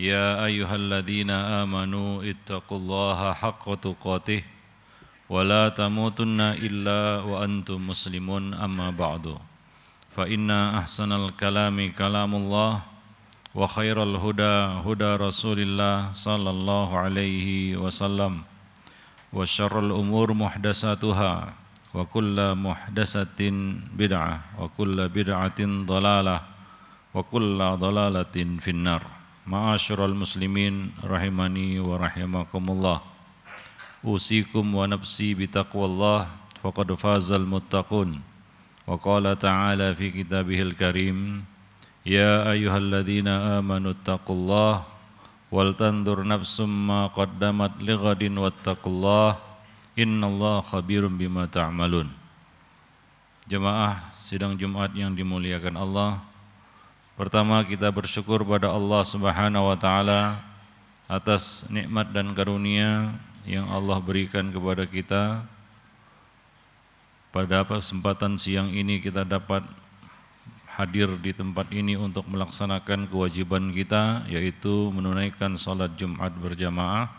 يا أيها الذين آمنوا اتقوا الله حق تقاته ولا تموتن إلا وأنتم مسلمون أما بعد فإن أحسن الكلام كلام الله وخير الهدى هدى رسول الله صلى الله عليه وسلم وشر الأمور محدثاتها وكل محدثة بدعة وكل بدعة ضلالة وكل ضلالة في النار Ma'asyiral muslimin rahimani wa rahimakumullah. Usikum wa nafsi taqwallah faqad fazal muttaqun. Wa qala ta'ala fi kitabihil karim, ya ayyuhalladzina amanu taqullah wal tandur nafsum ma qaddamat lighadin wattaqullah innallaha khabirum bima ta'malun. Ta Jemaah sidang Jumat yang dimuliakan Allah, Pertama kita bersyukur pada Allah Subhanahu wa taala atas nikmat dan karunia yang Allah berikan kepada kita. Pada kesempatan siang ini kita dapat hadir di tempat ini untuk melaksanakan kewajiban kita yaitu menunaikan salat Jumat berjamaah.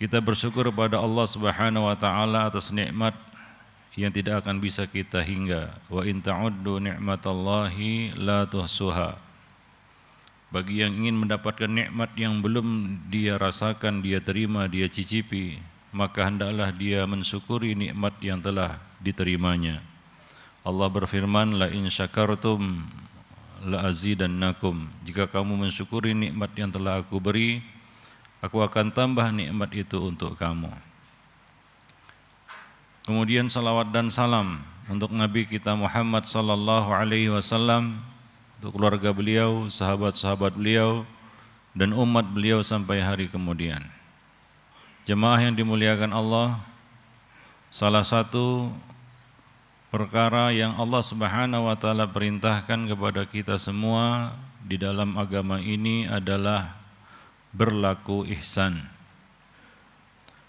Kita bersyukur pada Allah Subhanahu wa taala atas nikmat yang tidak akan bisa kita hingga wa in ta'uddu ni'matallahi la tuhsuha bagi yang ingin mendapatkan nikmat yang belum dia rasakan dia terima dia cicipi maka hendaklah dia mensyukuri nikmat yang telah diterimanya Allah berfirman la in syakartum la azidannakum jika kamu mensyukuri nikmat yang telah aku beri aku akan tambah nikmat itu untuk kamu Kemudian salawat dan salam untuk Nabi kita Muhammad sallallahu alaihi wasallam, untuk keluarga beliau, sahabat-sahabat beliau dan umat beliau sampai hari kemudian. Jemaah yang dimuliakan Allah, salah satu perkara yang Allah Subhanahu wa taala perintahkan kepada kita semua di dalam agama ini adalah berlaku ihsan.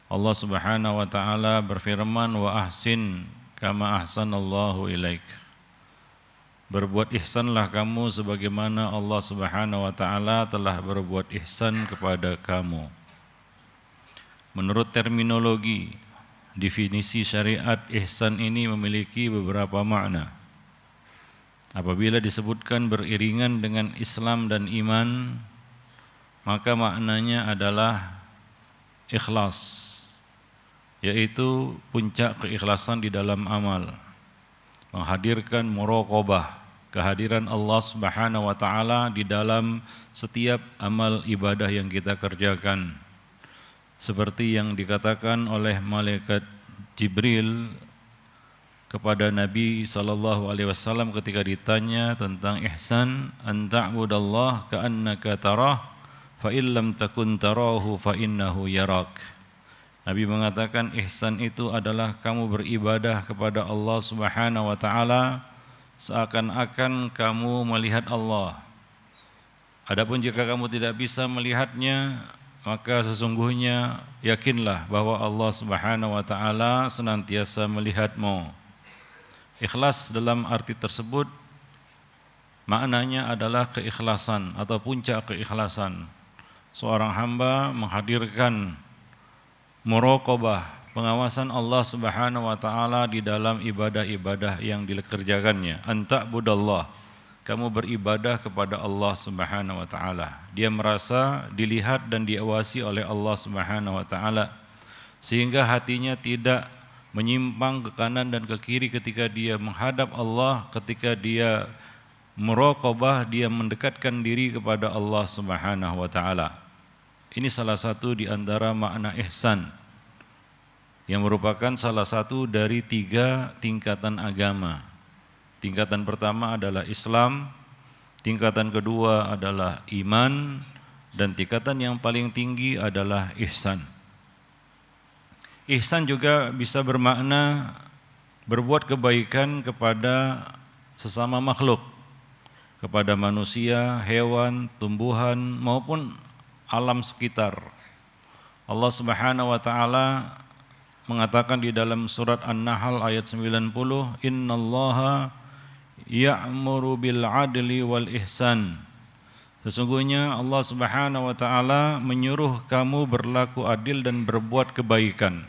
Allah Subhanahu wa taala berfirman wa ahsin kama ahsanallahu ilaik. Berbuat ihsanlah kamu sebagaimana Allah Subhanahu wa taala telah berbuat ihsan kepada kamu. Menurut terminologi, definisi syariat ihsan ini memiliki beberapa makna. Apabila disebutkan beriringan dengan Islam dan iman, maka maknanya adalah ikhlas yaitu puncak keikhlasan di dalam amal menghadirkan muraqabah kehadiran Allah Subhanahu wa taala di dalam setiap amal ibadah yang kita kerjakan seperti yang dikatakan oleh malaikat Jibril kepada Nabi sallallahu alaihi wasallam ketika ditanya tentang ihsan an ta'budallah ka'annaka tarah fa illam takun tarahu fa innahu yarak Nabi mengatakan ihsan itu adalah kamu beribadah kepada Allah Subhanahu wa taala seakan-akan kamu melihat Allah. Adapun jika kamu tidak bisa melihatnya, maka sesungguhnya yakinlah bahwa Allah Subhanahu wa taala senantiasa melihatmu. Ikhlas dalam arti tersebut maknanya adalah keikhlasan atau puncak keikhlasan. Seorang hamba menghadirkan muraqabah, pengawasan Allah Subhanahu wa taala di dalam ibadah-ibadah yang dikerjakannya. Anta budallah. Kamu beribadah kepada Allah Subhanahu wa taala. Dia merasa dilihat dan diawasi oleh Allah Subhanahu wa taala sehingga hatinya tidak menyimpang ke kanan dan ke kiri ketika dia menghadap Allah, ketika dia merokobah, dia mendekatkan diri kepada Allah Subhanahu wa taala. Ini salah satu di antara makna ihsan yang merupakan salah satu dari tiga tingkatan agama. Tingkatan pertama adalah Islam, tingkatan kedua adalah iman, dan tingkatan yang paling tinggi adalah ihsan. Ihsan juga bisa bermakna berbuat kebaikan kepada sesama makhluk, kepada manusia, hewan, tumbuhan, maupun alam sekitar. Allah Subhanahu wa taala mengatakan di dalam surat An-Nahl ayat 90, "Innallaha ya'muru bil adli wal ihsan." Sesungguhnya Allah Subhanahu wa taala menyuruh kamu berlaku adil dan berbuat kebaikan,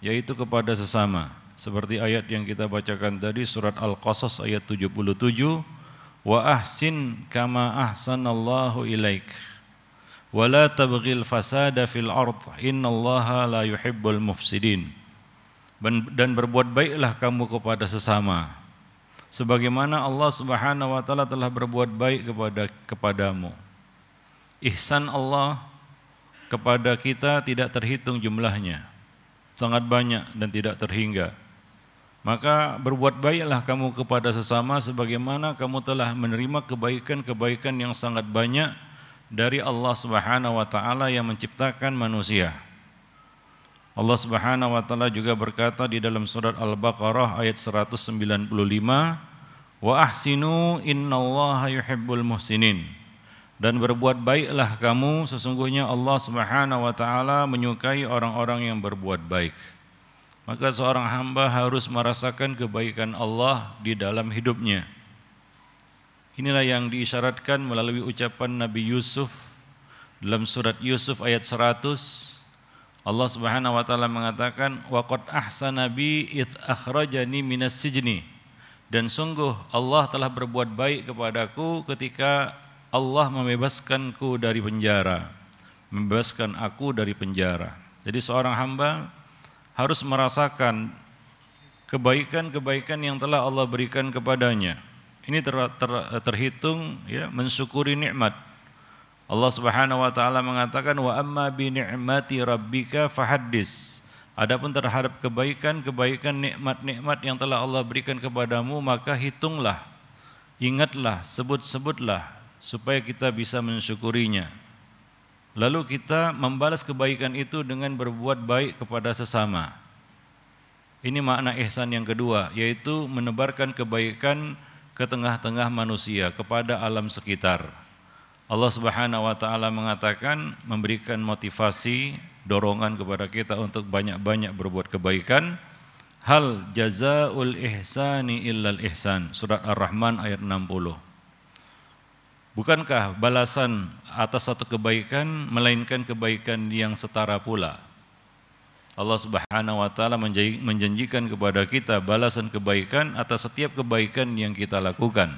yaitu kepada sesama. Seperti ayat yang kita bacakan tadi surat Al-Qasas ayat 77, "Wa ahsin kama ahsanallahu ilaika." wala tabghil fasada fil ard innallaha la yuhibbul mufsidin dan berbuat baiklah kamu kepada sesama sebagaimana Allah Subhanahu wa taala telah berbuat baik kepada kepadamu ihsan Allah kepada kita tidak terhitung jumlahnya sangat banyak dan tidak terhingga maka berbuat baiklah kamu kepada sesama sebagaimana kamu telah menerima kebaikan-kebaikan yang sangat banyak dari Allah Subhanahu wa taala yang menciptakan manusia. Allah Subhanahu wa taala juga berkata di dalam surat Al-Baqarah ayat 195, "Wa ahsinu innallaha yuhibbul muhsinin." Dan berbuat baiklah kamu, sesungguhnya Allah Subhanahu wa taala menyukai orang-orang yang berbuat baik. Maka seorang hamba harus merasakan kebaikan Allah di dalam hidupnya. Inilah yang diisyaratkan melalui ucapan Nabi Yusuf dalam surat Yusuf ayat 100 Allah Subhanahu wa taala mengatakan waqad ahsana nabi id akhrajani minas sijni dan sungguh Allah telah berbuat baik kepadaku ketika Allah membebaskanku dari penjara membebaskan aku dari penjara jadi seorang hamba harus merasakan kebaikan-kebaikan yang telah Allah berikan kepadanya ini ter, ter, terhitung ya mensyukuri nikmat. Allah Subhanahu wa taala mengatakan wa amma bi ni'mati rabbika fahaddis. Adapun terhadap kebaikan-kebaikan nikmat-nikmat yang telah Allah berikan kepadamu maka hitunglah, ingatlah, sebut-sebutlah supaya kita bisa mensyukurinya. Lalu kita membalas kebaikan itu dengan berbuat baik kepada sesama. Ini makna ihsan yang kedua, yaitu menebarkan kebaikan ke tengah-tengah manusia, kepada alam sekitar. Allah Subhanahu wa taala mengatakan memberikan motivasi, dorongan kepada kita untuk banyak-banyak berbuat kebaikan. Hal jazaul ihsani illal ihsan. Surat Ar-Rahman ayat 60. Bukankah balasan atas satu kebaikan melainkan kebaikan yang setara pula? Allah Subhanahu wa taala menjanjikan kepada kita balasan kebaikan atas setiap kebaikan yang kita lakukan.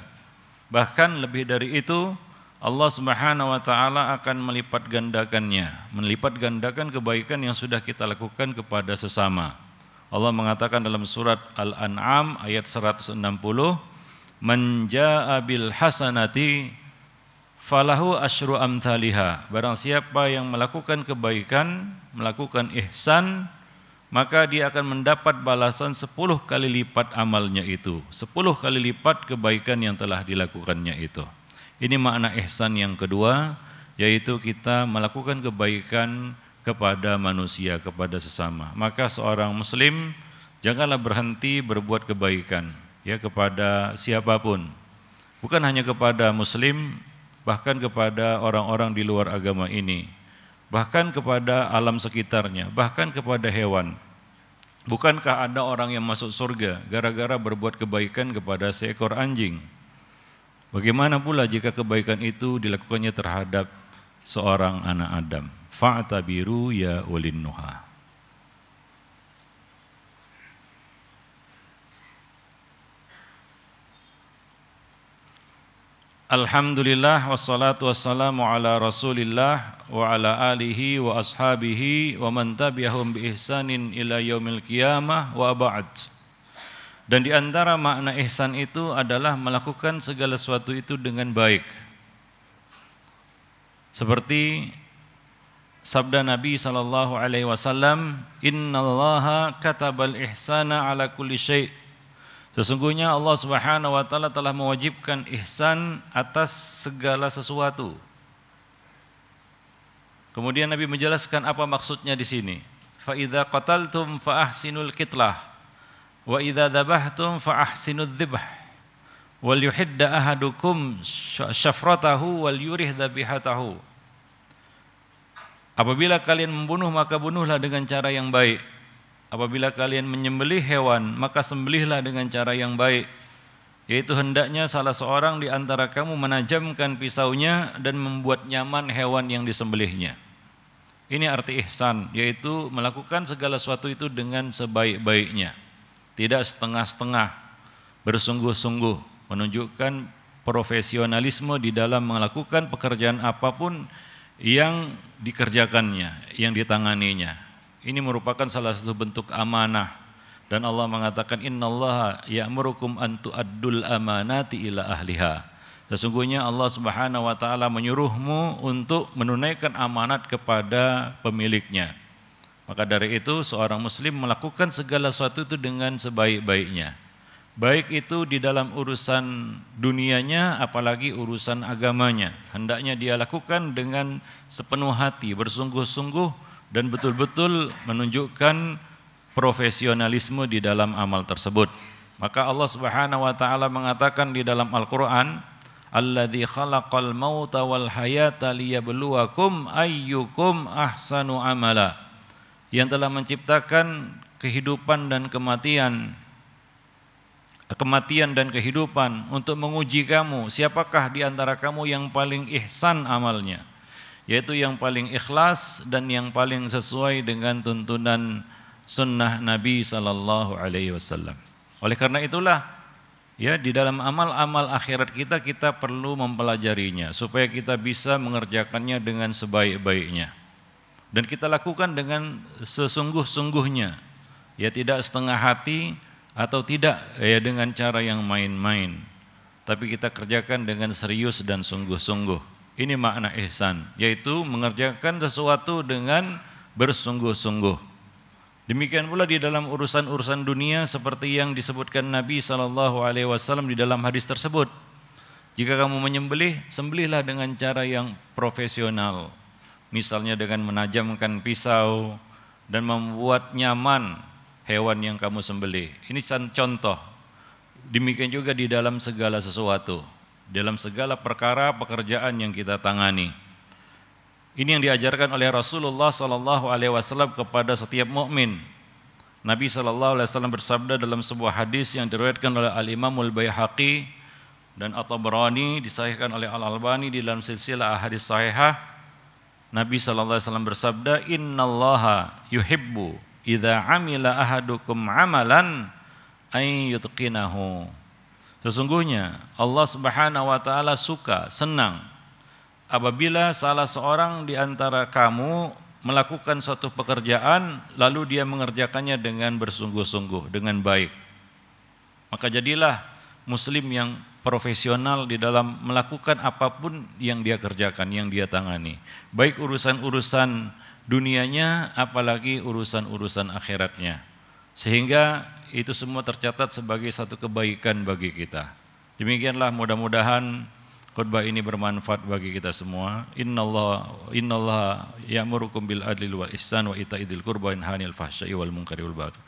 Bahkan lebih dari itu, Allah Subhanahu wa taala akan melipat gandakannya, melipat gandakan kebaikan yang sudah kita lakukan kepada sesama. Allah mengatakan dalam surat Al-An'am ayat 160, "Man ja'a bil hasanati falahu asyru amthaliha. Barang siapa yang melakukan kebaikan, melakukan ihsan, maka dia akan mendapat balasan sepuluh kali lipat amalnya itu, sepuluh kali lipat kebaikan yang telah dilakukannya itu. Ini makna ihsan yang kedua, yaitu kita melakukan kebaikan kepada manusia, kepada sesama. Maka seorang muslim janganlah berhenti berbuat kebaikan ya kepada siapapun. Bukan hanya kepada muslim bahkan kepada orang-orang di luar agama ini, bahkan kepada alam sekitarnya, bahkan kepada hewan. Bukankah ada orang yang masuk surga gara-gara berbuat kebaikan kepada seekor anjing? Bagaimana pula jika kebaikan itu dilakukannya terhadap seorang anak Adam? Fa'tabiru ya ulin nuha. Alhamdulillah wassalatu wassalamu ala rasulillah wa ala alihi wa ashabihi wa man tabi'ahum bi ihsanin ila yaumil qiyamah wa ba'd. Dan di antara makna ihsan itu adalah melakukan segala sesuatu itu dengan baik. Seperti sabda Nabi sallallahu alaihi wasallam, "Innallaha katabal ihsana ala kulli syai'." Sesungguhnya Allah Subhanahu wa taala telah mewajibkan ihsan atas segala sesuatu. Kemudian Nabi menjelaskan apa maksudnya di sini. Fa idza qataltum fa ahsinul qitlah wa idza dzabhtum fa ahsinud dzibh wal yuhidda ahadukum syafratahu wal yurih dzabihatahu. Apabila kalian membunuh maka bunuhlah dengan cara yang baik Apabila kalian menyembelih hewan, maka sembelihlah dengan cara yang baik, yaitu hendaknya salah seorang di antara kamu menajamkan pisaunya dan membuat nyaman hewan yang disembelihnya. Ini arti ihsan, yaitu melakukan segala sesuatu itu dengan sebaik-baiknya, tidak setengah-setengah, bersungguh-sungguh, menunjukkan profesionalisme di dalam melakukan pekerjaan apapun yang dikerjakannya, yang ditanganinya. Ini merupakan salah satu bentuk amanah. Dan Allah mengatakan ya ya'murukum an tu'addul amanati ila ahliha. Sesungguhnya Allah Subhanahu wa taala menyuruhmu untuk menunaikan amanat kepada pemiliknya. Maka dari itu seorang muslim melakukan segala sesuatu itu dengan sebaik-baiknya. Baik itu di dalam urusan dunianya apalagi urusan agamanya. Hendaknya dia lakukan dengan sepenuh hati, bersungguh-sungguh dan betul-betul menunjukkan profesionalisme di dalam amal tersebut. Maka Allah Subhanahu wa taala mengatakan di dalam Al-Qur'an, "Alladzi khalaqal mauta wal hayata liyabluwakum ayyukum ahsanu amala." Yang telah menciptakan kehidupan dan kematian kematian dan kehidupan untuk menguji kamu siapakah di antara kamu yang paling ihsan amalnya yaitu yang paling ikhlas dan yang paling sesuai dengan tuntunan sunnah Nabi Sallallahu Alaihi Wasallam. Oleh karena itulah ya di dalam amal-amal akhirat kita kita perlu mempelajarinya supaya kita bisa mengerjakannya dengan sebaik-baiknya dan kita lakukan dengan sesungguh-sungguhnya ya tidak setengah hati atau tidak ya dengan cara yang main-main tapi kita kerjakan dengan serius dan sungguh-sungguh. Ini makna ihsan, yaitu mengerjakan sesuatu dengan bersungguh-sungguh. Demikian pula di dalam urusan-urusan dunia seperti yang disebutkan Nabi Shallallahu Alaihi Wasallam di dalam hadis tersebut. Jika kamu menyembelih, sembelihlah dengan cara yang profesional. Misalnya dengan menajamkan pisau dan membuat nyaman hewan yang kamu sembelih. Ini contoh. Demikian juga di dalam segala sesuatu dalam segala perkara pekerjaan yang kita tangani. Ini yang diajarkan oleh Rasulullah Sallallahu Alaihi Wasallam kepada setiap mukmin. Nabi Sallallahu Alaihi Wasallam bersabda dalam sebuah hadis yang diriwayatkan oleh Al Imamul Baihaqi dan At-Tabrani disahihkan oleh Al Albani di dalam silsilah hadis sahihah. Nabi Sallallahu Alaihi Wasallam bersabda, Inna Allah yuhibbu idha amila ahadukum amalan ayyutqinahu. Sesungguhnya Allah Subhanahu wa taala suka, senang apabila salah seorang di antara kamu melakukan suatu pekerjaan lalu dia mengerjakannya dengan bersungguh-sungguh, dengan baik. Maka jadilah muslim yang profesional di dalam melakukan apapun yang dia kerjakan, yang dia tangani. Baik urusan-urusan dunianya apalagi urusan-urusan akhiratnya. Sehingga itu semua tercatat sebagai satu kebaikan bagi kita. Demikianlah mudah-mudahan khutbah ini bermanfaat bagi kita semua. Innallaha innallaha ya'murukum bil adli wal ihsan wa ita'idil qurba wa hanil fahsya'i wal munkari wal baghi.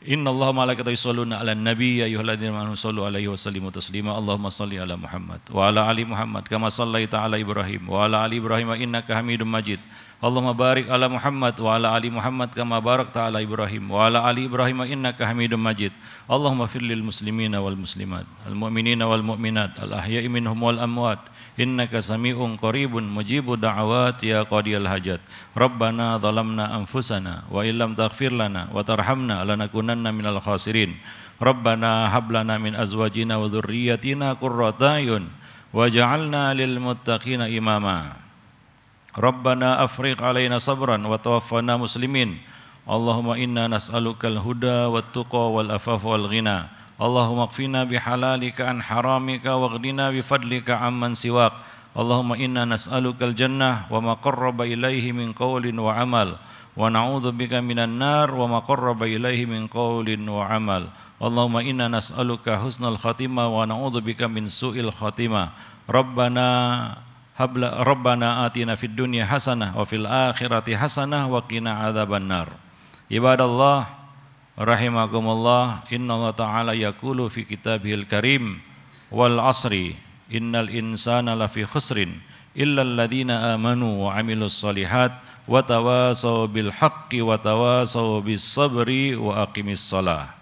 Inna Allah malaikatahu yusalluna ala nabi ya ayyuhalladzina amanu sallu 'alaihi wa sallimu taslima. Allahumma salli 'ala Muhammad wa 'ala ali Muhammad kama sallaita 'ala Ibrahim wa 'ala ali Ibrahim innaka Hamidum Majid. Allahumma barik ala Muhammad wa ala ali Muhammad kama barakta ala Ibrahim wa ala ali Ibrahim innaka Hamidum Majid. Allahumma fir lil muslimina wal muslimat, al mu'minina wal mu'minat, al ahya'i minhum wal amwat. Innaka sami'un qaribun mujibu da'awat ya qadiyal hajat. Rabbana zalamna anfusana wa illam taghfir lana wa tarhamna lanakunanna minal khasirin. Rabbana hablana min azwajina wa dhurriyyatina qurrata ayun waj'alna lil muttaqina imama. Rabbana afriq alaina sabran wa tawaffana muslimin. Allahumma inna nas'alukal huda wat tuqa wal afafa wal ghina. Allahumma qfina bihalalika an haramika waghdina bifadlika amman siwak. Allahumma inna nas'alukal jannah wa ma qarraba ilaihi min qawlin wa amal. Wa na'udzu bika minan nar wa ma qarraba ilaihi min qawlin wa amal. Allahumma inna nas'aluka husnal khatimah wa na'udzu bika min su'il khatimah. Rabbana هب ربنا آتنا في الدنيا حسنة وفي الآخرة حسنة وقنا عذاب النار عباد الله رحمكم الله إن الله تعالى يقول في كتابه الكريم والعصر إن الإنسان لفي خسر إلا الذين آمنوا وعملوا الصالحات وتواصوا بالحق وتواصوا بالصبر وأقم الصلاة